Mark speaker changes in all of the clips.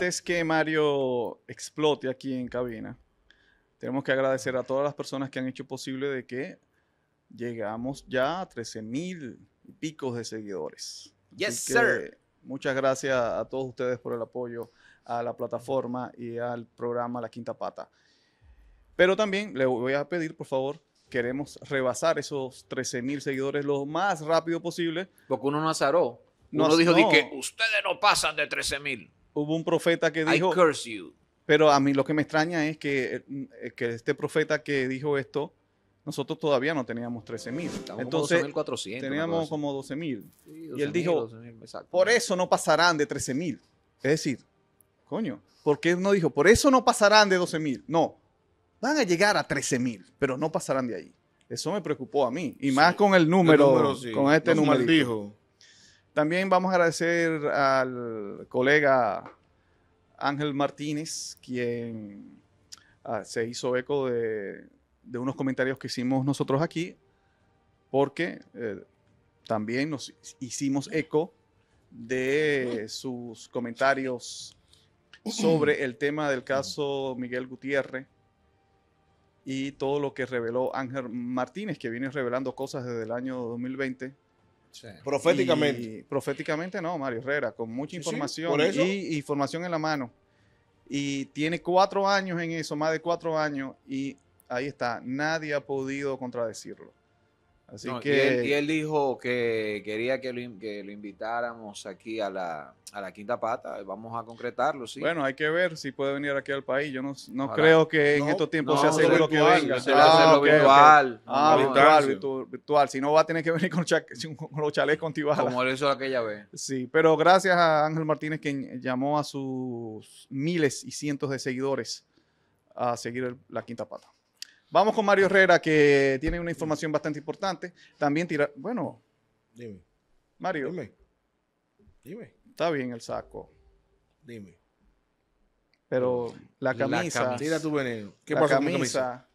Speaker 1: antes que Mario explote aquí en cabina, tenemos que agradecer a todas las personas que han hecho posible de que llegamos ya a 13 mil y picos de seguidores.
Speaker 2: Yes, sir.
Speaker 1: Muchas gracias a todos ustedes por el apoyo a la plataforma y al programa La Quinta Pata. Pero también le voy a pedir, por favor, queremos rebasar esos 13 mil seguidores lo más rápido posible. Porque uno no azaró. Uno dijo, no. que
Speaker 2: ustedes no pasan de 13 mil
Speaker 1: hubo un profeta que dijo... Pero a mí lo que me extraña es que, eh, que este profeta que dijo esto, nosotros todavía no teníamos 13 mil. Entonces, como teníamos como 12.000. mil. y él dijo, por eso no pasarán de 13 mil. Es decir, coño, ¿por qué no dijo, por eso no pasarán de 12 mil? No, van a llegar a 13 mil, pero no pasarán de ahí. Eso me preocupó a mí. Y más con el número, con este número. dijo también vamos a agradecer al colega Ángel Martínez, quien ah, se hizo eco de, unos comentarios que hicimos nosotros aquí, porque eh, también nos hicimos eco de sus comentarios sobre el tema del caso Miguel Gutiérrez y todo lo que reveló Ángel Martínez, que viene revelando cosas desde el año 2020 Proféticamente. proféticamente no, Mario Herrera, con mucha información y información en la mano. Y tiene cuatro años en eso, más de cuatro años, y ahí está, nadie ha podido contradecirlo. Y él,
Speaker 2: dijo que quería que lo, invitáramos aquí a la, a la, quinta pata. Vamos a concretarlo, sí. Bueno, hay
Speaker 1: que ver si puede venir aquí al país. Yo no, creo que en estos tiempos sea seguro que venga. virtual. Ah, virtual, virtual, virtual, Si no, va a tener que venir con, los chalés con Como lo hizo aquella vez. Sí, pero gracias a Ángel Martínez, que llamó a sus miles y cientos de seguidores a seguir la quinta pata. Vamos con Mario Herrera, que tiene una información bastante importante. También tira. Bueno. Dime. Mario. Dime. Dime. Está bien el saco. Dime. Pero la camisa. Tira tu veneno. ¿Qué pasa con camisa, camisa?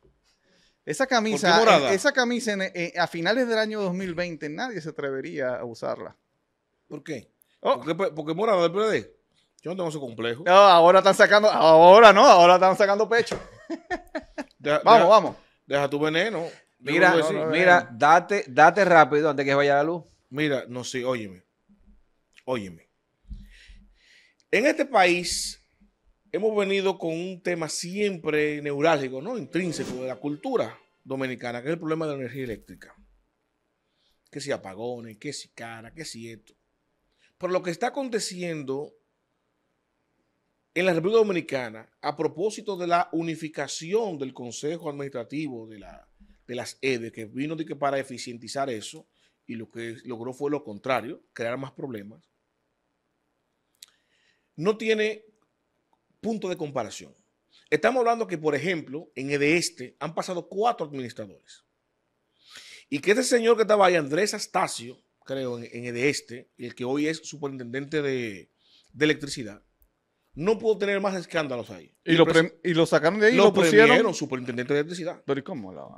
Speaker 1: Esa camisa, e-, esa camisa e, a finales del año 2020 nadie se atrevería a usarla. ¿Por qué?
Speaker 3: Oh. ¿Por qué porque morada del PLD. Yo no tengo ese complejo.
Speaker 1: ahora están sacando,
Speaker 3: ahora no, ahora
Speaker 1: están sacando pecho.
Speaker 3: vamos, vamos. Deja tu veneno. Mira, mira, date, date rápido antes que vaya la luz. Mira, no sé, sí, óyeme. Óyeme. En este país hemos venido con un tema siempre neurálgico, ¿no? Intrínseco de la cultura dominicana, que es el problema de la energía eléctrica. Que si apagones, que si cara, que si esto. Pero lo que está aconteciendo en la República Dominicana, a propósito de la unificación del Consejo Administrativo de, las EDE, e, que vino de que para eficientizar eso, y lo que logró fue lo contrario, crear más problemas, no tiene punto de comparación. Estamos hablando que, por ejemplo, en e e Este han pasado cuatro administradores. Y que ese señor que estaba ahí, Andrés Astacio, creo, en, EDE Este, el que hoy es superintendente de electricidad, no pudo tener más escándalos ahí. Y, lo,
Speaker 1: sacaron de ahí. Lo, lo pusieron?
Speaker 3: superintendente de electricidad. Pero ¿y cómo O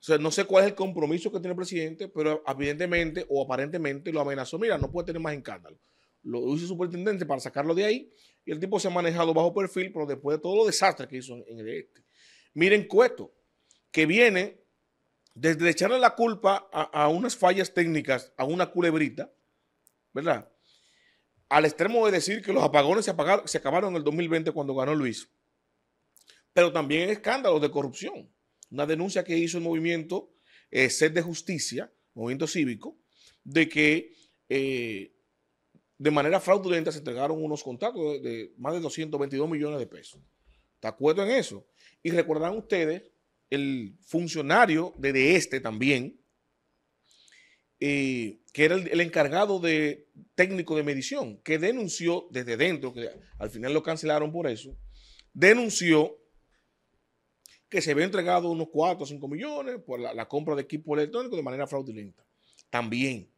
Speaker 3: sea, no sé cuál es el compromiso que tiene el presidente, pero evidentemente o aparentemente lo amenazó. Mira, no puede tener más escándalos. Lo hizo el superintendente para sacarlo de ahí y el tipo se ha manejado bajo perfil, pero después de todo los desastre que hizo en, el este. Miren Cueto, que viene desde echarle la culpa a unas fallas técnicas, a una culebrita, ¿verdad? al extremo de decir que los apagones se, acabaron en el 2020 cuando ganó Luis. Pero también escándalos de corrupción. Una denuncia que hizo el movimiento eh, Sed de Justicia, movimiento cívico, de que eh, de manera fraudulenta se entregaron unos contratos de, más de 222 millones de pesos. de acuerdo en eso? Y recordarán ustedes el funcionario de este también, eh, que era el, encargado de técnico de medición, que denunció desde dentro, que al final lo cancelaron por eso, denunció que se había entregado unos 4 o 5 millones por la, compra de equipo electrónico de manera fraudulenta. También,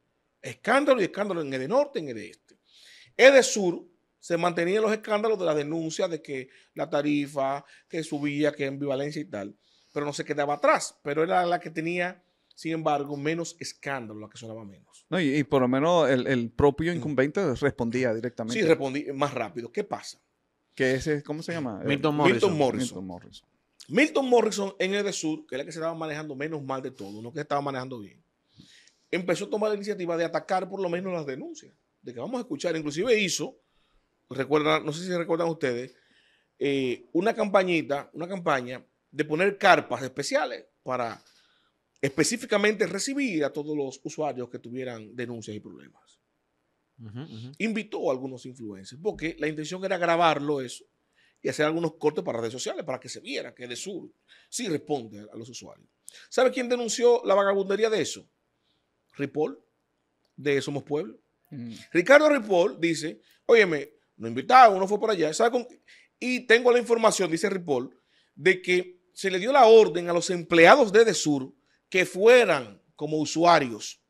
Speaker 3: escándalo y escándalo en el norte, en el este. sur se mantenían los escándalos de la denuncia de que la tarifa, que subía, que en Vivalencia y tal, pero no se quedaba atrás, pero era la que tenía sin embargo, menos escándalo, la que sonaba menos.
Speaker 1: y, por lo menos el, propio incumbente respondía directamente. Sí,
Speaker 3: respondí más rápido. ¿Qué pasa? Que ese, ¿cómo se llama? Milton eh, Morrison. Milton Morrison. Milton Morrison. en el de sur, que era el que se estaba manejando menos mal de todo, no que se estaba manejando bien, empezó a tomar la iniciativa de atacar por lo menos las denuncias, de que vamos a escuchar, inclusive hizo, recuerdan, no sé si recuerdan ustedes, eh, una campañita, una campaña de poner carpas especiales para específicamente recibir a todos los usuarios que tuvieran denuncias y problemas. Invitó a algunos influencers, porque la intención era grabarlo eso y hacer algunos cortes para redes sociales para que se viera que Desur sí responde a los usuarios. ¿Sabe quién denunció la vagabundería de eso? Ripoll, de Somos Pueblo. Mm. Ricardo Ripoll dice, óyeme, no invitaron, uno fue por allá. y tengo la información, dice Ripoll, de que se le dio la orden a los empleados de Desur que fueran como usuarios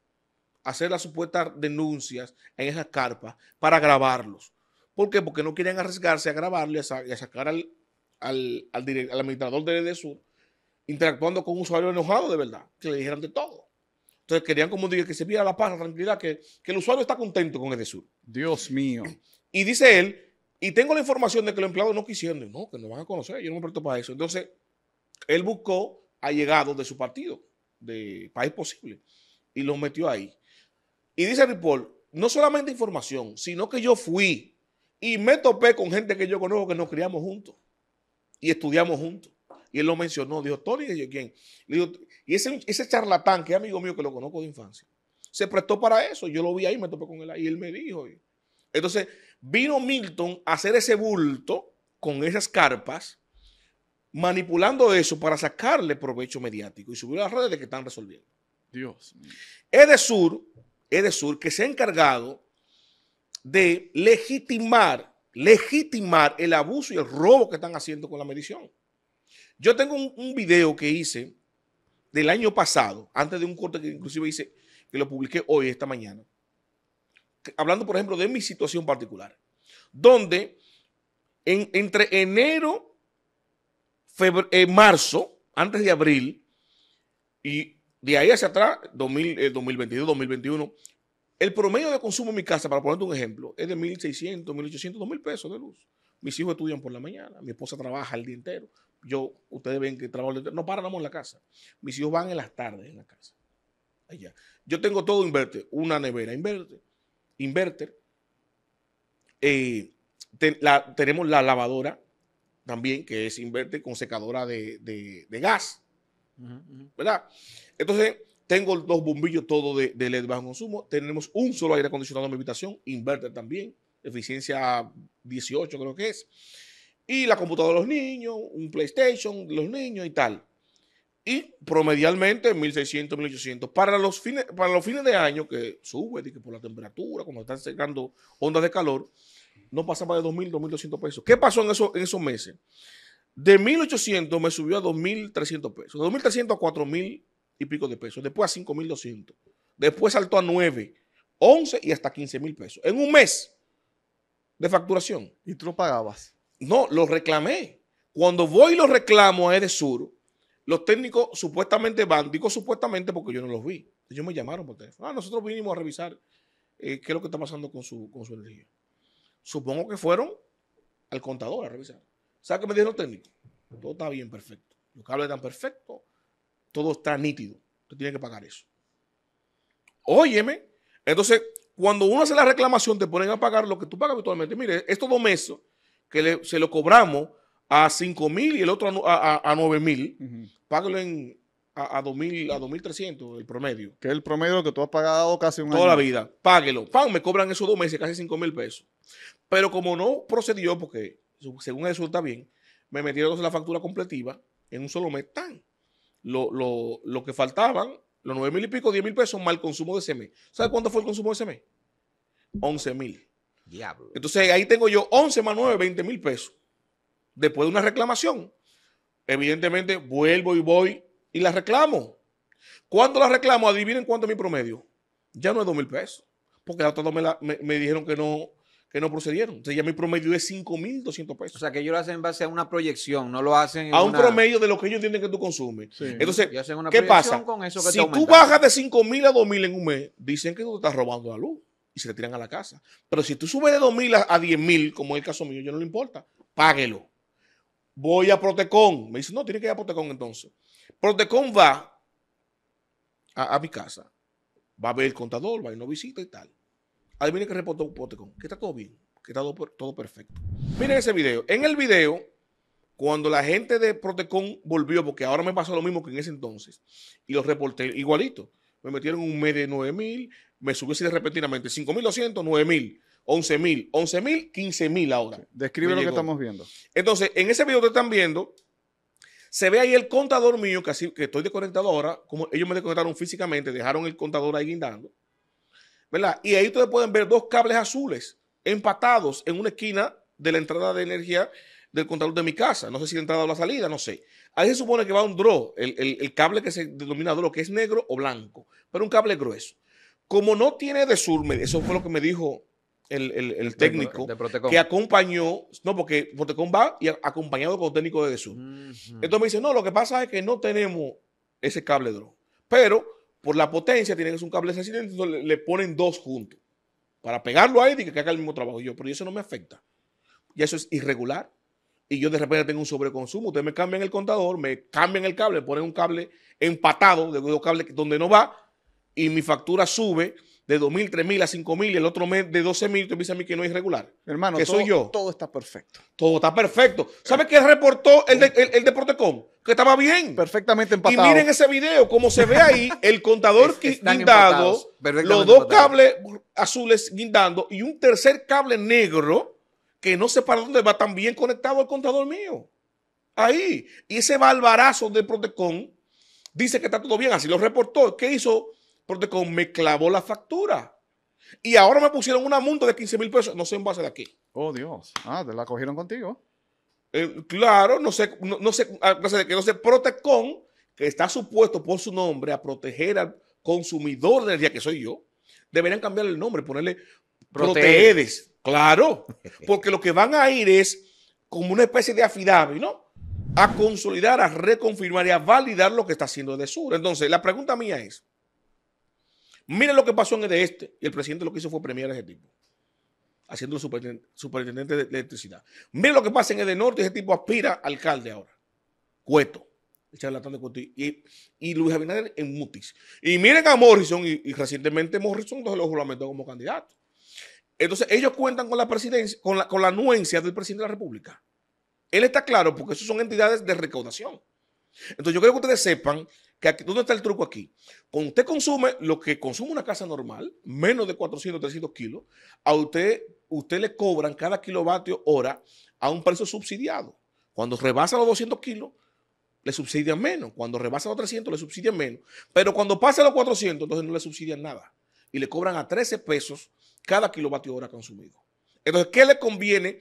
Speaker 3: a hacer las supuestas denuncias en esas carpas para grabarlos. ¿Por qué? Porque no quieren arriesgarse a grabarle y a sacar al, al, administrador de EDESUR interactuando con un usuario enojado de verdad, que le dijeran de todo. Entonces querían, como decir que se viera la paz, la tranquilidad, que, el usuario está contento con EDESUR. Dios mío. Y dice él, y tengo la información de que los empleados no quisieron, no, que no van a conocer, yo no me presto para eso. Entonces, él buscó allegados de su partido de país posible. Y lo metió ahí. Y dice Ripoll, no solamente información, sino que yo fui y me topé con gente que yo conozco que nos criamos juntos y estudiamos juntos. Y él lo mencionó, dijo, Tony, y quién. y ese, ese charlatán, que es amigo mío que lo conozco de infancia, se prestó para eso. Yo lo vi ahí, me topé con él ahí, y él me dijo. Entonces, vino Milton a hacer ese bulto con esas carpas manipulando eso para sacarle provecho mediático y subir a las redes de que están resolviendo. Dios. Edesur, Edesur, que se ha encargado de legitimar, legitimar el abuso y el robo que están haciendo con la medición. Yo tengo un, video que hice del año pasado, antes de un corte que inclusive hice, que lo publiqué hoy, esta mañana, hablando, por ejemplo, de mi situación particular, donde entre enero eh, marzo, antes de abril, y de ahí hacia atrás, 2022, 2021, eh, el promedio de consumo en mi casa, para ponerte un ejemplo, es de 1.600, 1.800, 2.000 pesos de luz. Mis hijos estudian por la mañana, mi esposa trabaja el día entero. Yo, ustedes ven que trabajo, no paramos en la casa. Mis hijos van en las tardes en la casa. Allá. Yo tengo todo inverter, una nevera inverter, inverter. Eh, tenemos la lavadora también, que es inverter con secadora de, gas. ¿Verdad? Entonces, tengo dos bombillos todos de, LED bajo consumo. Tenemos un solo aire acondicionado en mi habitación, inverter también, eficiencia 18 creo que es. Y la computadora de los niños, un PlayStation los niños y tal. Y promedialmente 1.600, 1.800. Para los, fines, para los fines de año, que sube que por la temperatura, cuando están secando ondas de calor, no pasaba de 2.000, 2.200 pesos. ¿Qué pasó en, eso, en esos meses? De 1.800 me subió a 2.300 pesos. De 2.300 a 4.000 y pico de pesos. Después a 5.200. Después saltó a 9, 11 y hasta 15.000 pesos. En un mes de facturación. ¿Y tú lo pagabas? No, lo reclamé. Cuando voy y lo reclamo a Edesur, los técnicos supuestamente van, digo supuestamente porque yo no los vi. Ellos me llamaron por teléfono. Ah, nosotros vinimos a revisar eh, qué es lo que está pasando con su, con su energía. Supongo que fueron al contador a revisar. ¿Sabes qué me dijeron técnico? Todo está bien, perfecto. Los cables están perfectos. Todo está nítido. Tú tienes que pagar eso. Óyeme. Entonces, cuando uno hace la reclamación, te ponen a pagar lo que tú pagas habitualmente. Mire, estos dos meses que se lo cobramos a 5 mil y el otro a, 9 mil, páguelo en, a, 2.000, a 2.300 el promedio. Que es el promedio que tú has pagado casi un Toda año. Toda la vida. Páguelo. me cobran esos dos meses casi 5 mil pesos. Pero como no procedió, porque según eso está bien, me metieron la factura completiva en un solo mes. Tan. Lo, que faltaban, los 9 mil y pico, 10 mil pesos más el consumo de ese mes. ¿Sabes cuánto fue el consumo de ese mes? 11 mil. Diablo. Entonces ahí tengo yo 11 más 9, 20 mil pesos. Después de una reclamación, evidentemente vuelvo y voy y la reclamo. ¿Cuánto la reclamo? Adivinen cuánto es mi promedio. Ya no es 2 mil pesos. Porque hasta me, me dijeron que no que no procedieron. Entonces ya mi promedio es 5.200 pesos. O sea, que ellos lo hacen en base a una proyección, no lo
Speaker 2: hacen... En a un promedio
Speaker 3: de lo que ellos entienden que tú consumes. Entonces, ¿qué pasa? si tú bajas de 5.000 a 2.000 en un mes, dicen que tú te estás robando la luz y se te tiran a la casa. Pero si tú subes de 2.000 a 10.000, como es el caso mío, yo no le importa, páguelo. Voy a Protecon. Me dicen no, tiene que ir a Protecon entonces. Protecon va a, mi casa, va a ver el contador, va a ir a una visita y tal adivinen que reportó Protecon, que está todo bien, que está todo, perfecto. Miren ese video. En el video cuando la gente de Protecon volvió, porque ahora me pasó lo mismo que en ese entonces, y los reporté igualito. Me metieron un mes de 9 mil, me subí así de repentinamente, 5.200, 9 mil, 11000, mil, 11 mil, 15 mil ahora. describe lo que estamos viendo. Entonces, en ese video que están viendo, se ve ahí el contador mío, que, que estoy desconectado ahora, como ellos me desconectaron físicamente, dejaron el contador ahí guindando. ¿verdad? Y ahí ustedes pueden ver dos cables azules empatados en una esquina de la entrada de energía del contador de mi casa. No sé si la entrada o la salida, no sé. Ahí se supone que va un draw, el, cable que se denomina draw, que es negro o blanco, pero un cable grueso. Como no tiene de sur, eso fue lo que me dijo el, técnico que acompañó, no, porque Protecon va y acompañado con técnico de Sur. Entonces me dice, no, lo que pasa es que no tenemos ese cable draw, pero por la potencia tiene que ser un cable accidente entonces le, ponen dos juntos para pegarlo ahí y que haga el mismo trabajo. Yo, pero eso no me afecta. Y eso es irregular. Y yo de repente tengo un sobreconsumo. Ustedes me cambian el contador, me cambian el cable, ponen un cable empatado de dos cables donde no va y mi factura sube de 2.000, 3.000 a 5.000 y el otro mes de 12.000 te dice a mí que no es irregular. Hermano, que todo, soy yo. todo está perfecto. Todo está perfecto. ¿Sabe qué reportó el de, el, que estaba bien. Perfectamente empatado. Y miren ese video, como se ve ahí, el contador es, guindado, los dos cables azules guindando y un tercer cable negro que no sé para dónde va, también conectado al contador mío. Ahí. Y ese barbarazo de Protecon dice que está todo bien, así lo reportó. ¿Qué hizo Protecon? Me clavó la factura. Y ahora me pusieron una multa de 15 mil pesos. No sé en base de aquí. Oh, Dios. Ah, te la cogieron contigo. Eh, claro, no sé, no, no sé, que no sé, protecon, que está supuesto por su nombre a proteger al consumidor del día que soy yo, deberían cambiarle el nombre, ponerle Proteedes. Claro, porque lo que van a ir es como una especie de afidavi, ¿no? A consolidar, a reconfirmar y a validar lo que está haciendo de sur. Entonces, la pregunta mía es, miren lo que pasó en el de este y el presidente lo que hizo fue premiar a ese tipo haciendo el superintendente de electricidad. Miren lo que pasa en el norte, ese tipo aspira alcalde ahora. Cueto, el charlatán de Cueto. Y, y Luis Abinader en Mutis. Y miren a Morrison, y, recientemente Morrison lo juramentó como candidato. Entonces, ellos cuentan con la presidencia, con la, con la anuencia del presidente de la República. Él está claro, porque eso son entidades de recaudación. Entonces, yo creo que ustedes sepan que aquí, ¿dónde está el truco aquí? Cuando usted consume lo que consume una casa normal, menos de 400, 300 kilos, a usted usted le cobran cada kilovatio hora a un precio subsidiado. Cuando rebasa los 200 kilos, le subsidian menos. Cuando rebasa los 300, le subsidian menos. Pero cuando pasa los 400, entonces no le subsidian nada. Y le cobran a 13 pesos cada kilovatio hora consumido. Entonces, ¿qué le conviene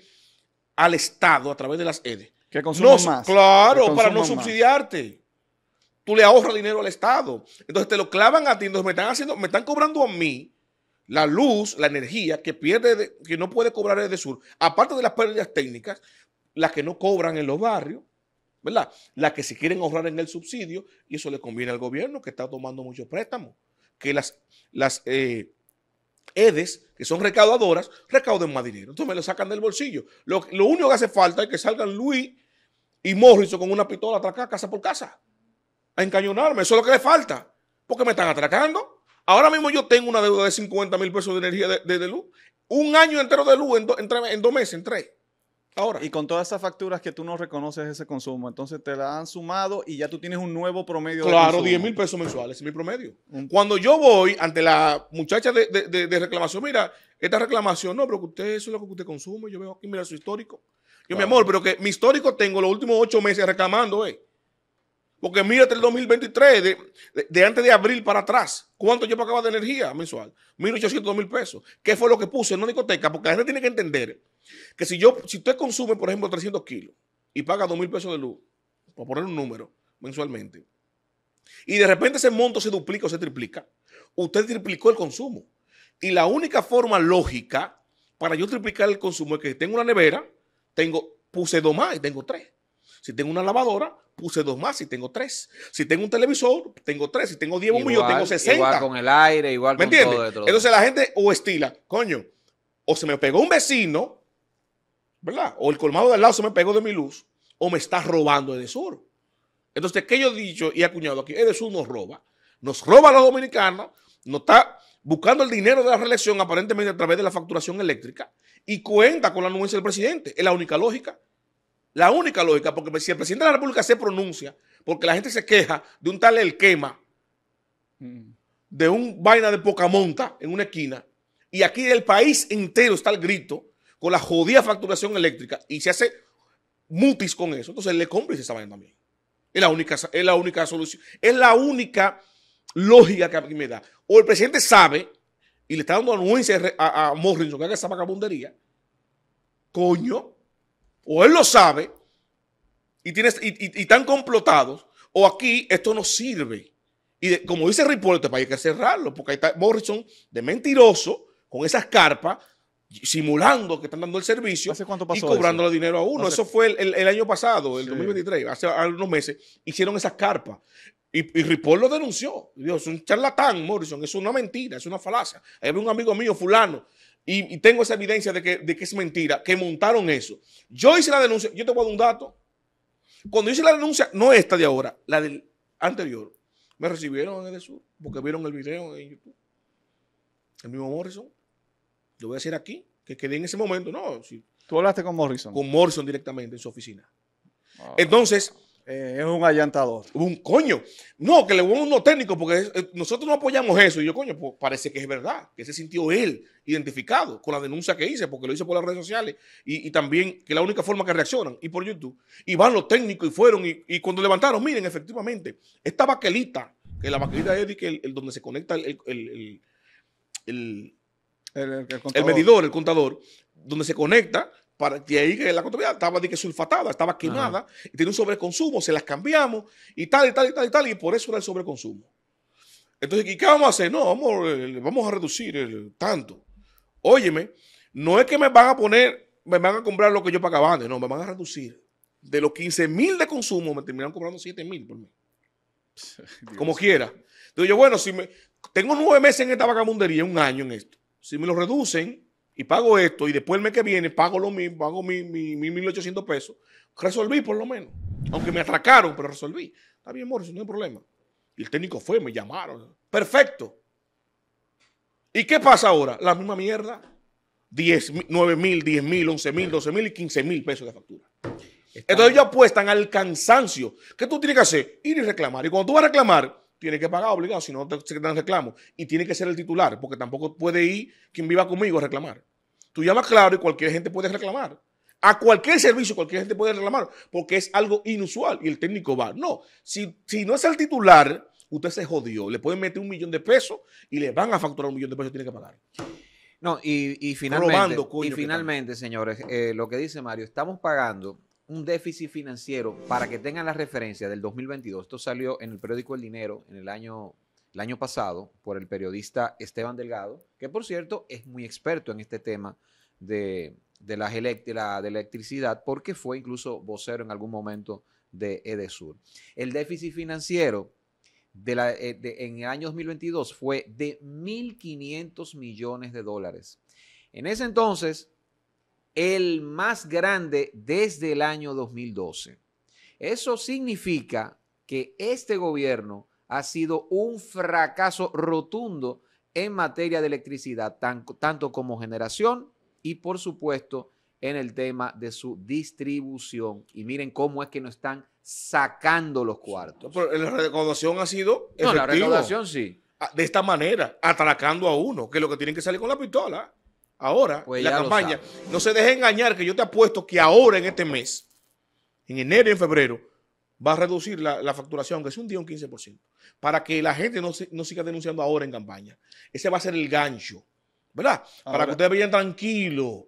Speaker 3: al Estado a través de las EDE? E? Que
Speaker 1: consuma más. Claro, para no
Speaker 3: subsidiarte. Tú le ahorras dinero al Estado. Entonces te lo clavan a ti. Entonces me están haciendo, me están cobrando a mí la luz, la energía que pierde, que no puede cobrar el de sur, aparte de las pérdidas técnicas, las que no cobran en los barrios, ¿verdad? Las que se quieren ahorrar en el subsidio, y eso le conviene al gobierno que está tomando muchos préstamos, que las, las eh, EDES, que son recaudadoras, recauden más dinero. Entonces me lo sacan del bolsillo. Lo, único que hace falta es que salgan Luis y Morrison con una pistola atracada, casa por casa, a encañonarme. Eso es lo que le falta, porque me están atracando. Ahora mismo yo tengo una deuda de 50 mil pesos de energía de, luz. Un año entero de luz en, en, dos meses, en tres. Ahora. Y con todas esas facturas que tú no reconoces ese consumo,
Speaker 1: entonces te la han sumado y ya tú
Speaker 3: tienes un nuevo promedio. Claro, de 10 mil pesos
Speaker 1: mensuales es mi promedio.
Speaker 3: Cuando yo voy ante la muchacha de, reclamación, mira, esta reclamación, no, pero que usted eso es lo que usted consume, yo veo aquí, mira su histórico. Yo, mi amor, pero que mi histórico tengo los últimos ocho meses reclamando, eh. Porque mírate el 2023, de, antes de abril para atrás, ¿cuánto yo pagaba de energía mensual? 1.800, mil pesos. ¿Qué fue lo que puse en una discoteca? Porque la gente tiene que entender que si yo, si usted consume, por ejemplo, 300 kilos y paga 2.000 pesos de luz, para poner un número, mensualmente, y de repente ese monto se duplica o se triplica, usted triplicó el consumo. Y la única forma lógica para yo triplicar el consumo es que tengo una nevera, tengo, puse dos más y tengo tres. Si tengo una lavadora, puse dos más, y tengo tres. Si tengo un televisor, tengo tres. Si tengo diez bombillos, tengo sesenta. Igual con
Speaker 2: el aire, igual con todo. Entonces
Speaker 3: la gente o estila, coño, o se me pegó un vecino, ¿verdad? O el colmado del lado se me pegó de mi luz, o me está robando Edesur. Entonces, ¿qué yo he dicho y acuñado aquí? Edesur nos roba. Nos roba a los dominicanos, nos está buscando el dinero de la reelección aparentemente a través de la facturación eléctrica y cuenta con la anuencia del presidente. Es la única lógica. La única lógica, porque si el presidente de la República se pronuncia, porque la gente se queja de un tal el quema, de un vaina de poca monta en una esquina, y aquí el país entero está el grito con la jodida facturación eléctrica y se hace mutis con eso, entonces le está esa vaina también. Es la única, es la única solución, es la única lógica que a primera me da. O el presidente sabe y le está dando anuencia a, Morrison que haga esa vagabundería. Coño, o él lo sabe y, tienes y, y, están complotados, o aquí esto no sirve. Y como dice Ripoll, este país pues hay que cerrarlo, porque ahí está Morrison de mentiroso, con esas carpas, simulando que están dando el servicio y cobrándole dinero a uno. Eso fue el, año pasado, el 2023, hace algunos meses, hicieron esas carpas. Y, y Ripoll lo denunció. Dios, es un charlatán, Morrison, es una mentira, es una falacia. Hay un amigo mío, fulano, y, tengo esa evidencia de que, es mentira, que montaron eso. Yo hice la denuncia, yo te voy a dar un dato. Cuando hice la denuncia, no esta de ahora, la del anterior, me recibieron en el sur porque vieron el video en YouTube. El mismo Morrison. Lo voy a decir aquí, que quedé en ese momento, no. Si, Tú hablaste con Morrison. Con Morrison directamente en su oficina. Ah. Entonces, eh, es un allantador. Un coño. No, que le hubo a unos técnicos porque eh, nosotros no apoyamos eso. Y yo, coño, pues, parece que es verdad, que se sintió él identificado con la denuncia que hice, porque lo hice por las redes sociales y, también que la única forma que reaccionan y por YouTube. Y van los técnicos y fueron y, cuando levantaron, miren, efectivamente, esta baquelita, que la baquelita es el, donde se conecta el, el medidor, el contador, donde se conecta, para y ahí que la contabilidad estaba de que sulfatada, estaba quemada, Tiene y tiene un sobreconsumo, se las cambiamos, y tal, y tal, y tal, y tal, y por eso era el sobreconsumo. Entonces, ¿y qué vamos a hacer? No, vamos, eh, a reducir el tanto. Óyeme, no es que me van a poner, me van a comprar lo que yo pagaba antes, no, me van a reducir. De los 15 mil de consumo, me terminaron comprando 7 mil por mí. Como quiera. Entonces yo, bueno, si me, tengo nueve meses en esta vagabundería, un año en esto. Si me lo reducen, y pago esto y después el mes que viene pago lo mismo, pago mi, mi 1.800 pesos, resolví por lo menos. Aunque me atracaron, pero resolví. Está bien, Morris no hay problema. Y el técnico fue, me llamaron. Perfecto. ¿Y qué pasa ahora? La misma mierda. 9.000, nueve mil, diez mil, once mil, doce mil y 15 mil pesos de factura. Entonces ellos apuestan al cansancio. ¿Qué tú tienes que hacer? Ir y reclamar. Y cuando tú vas a reclamar, tiene que pagar obligado, si no te, dan reclamo. Y tiene que ser el titular, porque tampoco puede ir quien viva conmigo a reclamar. Tú llamas claro y cualquier gente puede reclamar. A cualquier servicio, cualquier gente puede reclamar, porque es algo inusual y el técnico va. No, si, no es el titular, usted se jodió. Le pueden meter un millón de pesos y le van a facturar un millón de pesos, y tiene que pagar.
Speaker 2: No, y, y finalmente, y finalmente señores, eh, lo que dice Mario, estamos pagando un déficit financiero, para que tengan la referencia del 2022, esto salió en el periódico El Dinero en el año, el año pasado por el periodista Esteban Delgado, que por cierto es muy experto en este tema de, la, electricidad, porque fue incluso vocero en algún momento de Edesur. El déficit financiero de la, eh, en el año 2022 fue de 1.500 millones de dólares. En ese entonces, el más grande desde el año 2012. Eso significa que este gobierno ha sido un fracaso rotundo en materia de electricidad, tanto como generación y por supuesto en el tema de su distribución. Y miren cómo es que no están sacando los cuartos. la
Speaker 3: recaudación ha sido... No, la recaudación sí. Ah, de esta manera, atracando a uno, que es lo que tienen que salir con la pistola ahora pues la campaña. No se deje engañar que yo te apuesto que ahora en este mes, en enero y en febrero, va a reducir la, facturación, que es un día un 15%, para que la gente no, siga denunciando ahora en campaña. Ese va a ser el gancho, ¿verdad? para que ustedes vayan tranquilos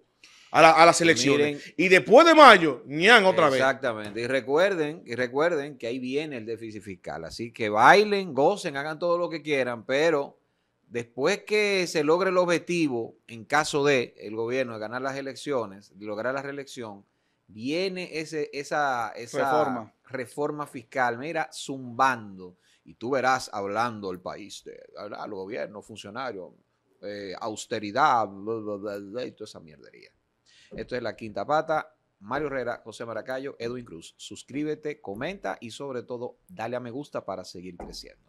Speaker 3: a, las elecciones. y después de mayo, ñan otra vez. Exactamente. Y recuerden, y
Speaker 2: recuerden que ahí viene el déficit fiscal. Así que bailen, gocen, hagan todo lo que quieran, pero después que se logre el objetivo, en caso de el gobierno de ganar las elecciones, de lograr la reelección, viene ese, esa, esa reforma. reforma. fiscal, mira, zumbando. Y tú verás hablando el país, de, gobierno los eh, austeridad, y toda esa mierdería. Esto es La Quinta Pata. Mario Herrera, José Maracayo, Edwin Cruz. Suscríbete, comenta y sobre todo dale a me gusta para seguir creciendo.